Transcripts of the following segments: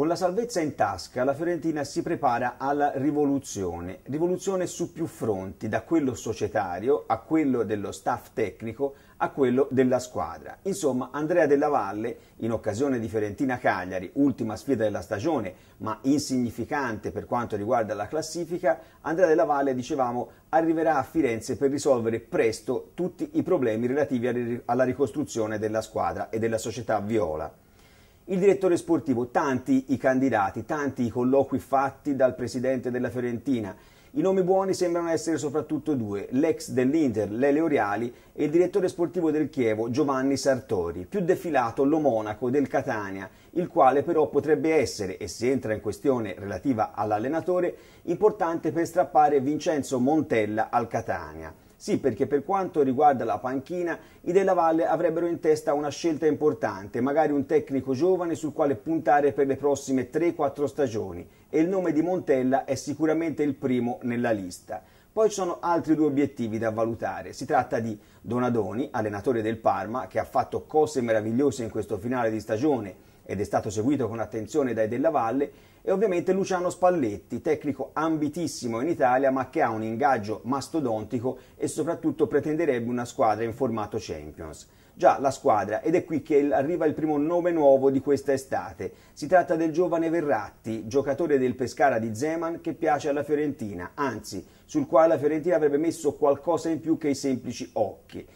Con la salvezza in tasca la Fiorentina si prepara alla rivoluzione, rivoluzione su più fronti, da quello societario a quello dello staff tecnico a quello della squadra. Insomma, Andrea Della Valle, in occasione di Fiorentina Cagliari, ultima sfida della stagione, ma insignificante per quanto riguarda la classifica, Andrea Della Valle, dicevamo, arriverà a Firenze per risolvere presto tutti i problemi relativi alla ricostruzione della squadra e della società viola. Il direttore sportivo, tanti i candidati, tanti i colloqui fatti dal presidente della Fiorentina. I nomi buoni sembrano essere soprattutto due, l'ex dell'Inter Lele Oriali e il direttore sportivo del Chievo Giovanni Sartori, più defilato lo monaco del Catania, il quale però potrebbe essere, e si entra in questione relativa all'allenatore, importante per strappare Vincenzo Montella al Catania. Sì, perché per quanto riguarda la panchina, i della Valle avrebbero in testa una scelta importante, magari un tecnico giovane sul quale puntare per le prossime 3-4 stagioni e il nome di Montella è sicuramente il primo nella lista. Poi ci sono altri due obiettivi da valutare. Si tratta di Donadoni, allenatore del Parma, che ha fatto cose meravigliose in questo finale di stagione ed è stato seguito con attenzione dai Della Valle, e ovviamente Luciano Spalletti, tecnico ambitissimo in Italia ma che ha un ingaggio mastodontico e soprattutto pretenderebbe una squadra in formato Champions. Già la squadra, ed è qui che arriva il primo nome nuovo di questa estate. Si tratta del giovane Verratti, giocatore del Pescara di Zeman che piace alla Fiorentina, anzi, sul quale la Fiorentina avrebbe messo qualcosa in più che i semplici occhi.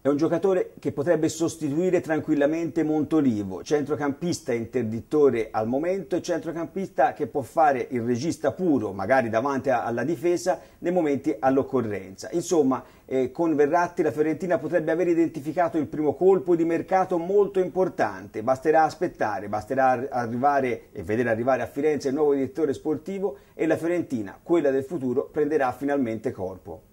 È un giocatore che potrebbe sostituire tranquillamente Montolivo, centrocampista interdittore al momento e centrocampista che può fare il regista puro, magari davanti alla difesa, nei momenti all'occorrenza. Insomma, eh, con Verratti la Fiorentina potrebbe aver identificato il primo colpo di mercato molto importante. Basterà aspettare, basterà arrivare e vedere arrivare a Firenze il nuovo direttore sportivo e la Fiorentina, quella del futuro, prenderà finalmente corpo.